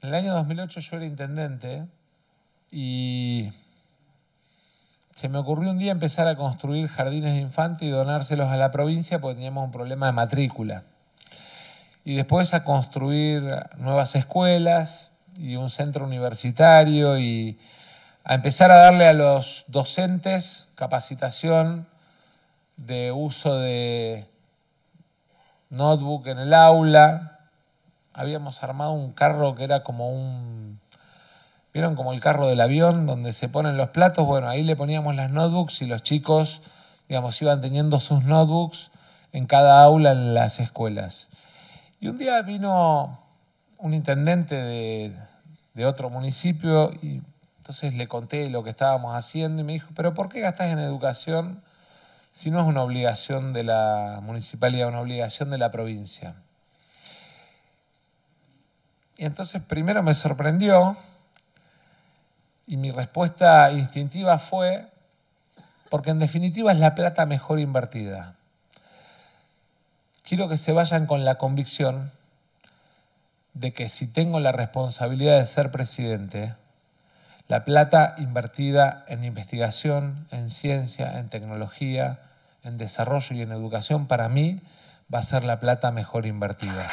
En el año 2008 yo era intendente y se me ocurrió un día empezar a construir jardines de infantes y donárselos a la provincia porque teníamos un problema de matrícula. Y después a construir nuevas escuelas y un centro universitario y a empezar a darle a los docentes capacitación de uso de notebook en el aula, habíamos armado un carro que era como un... ¿Vieron como el carro del avión donde se ponen los platos? Bueno, ahí le poníamos las notebooks y los chicos, digamos, iban teniendo sus notebooks en cada aula en las escuelas. Y un día vino un intendente de, otro municipio y entonces le conté lo que estábamos haciendo y me dijo, pero ¿por qué gastas en educación si no es una obligación de la municipalidad, una obligación de la provincia? Y entonces primero me sorprendió y mi respuesta instintiva fue, porque en definitiva es la plata mejor invertida. Quiero que se vayan con la convicción de que si tengo la responsabilidad de ser presidente, la plata invertida en investigación, en ciencia, en tecnología, en desarrollo y en educación, para mí va a ser la plata mejor invertida.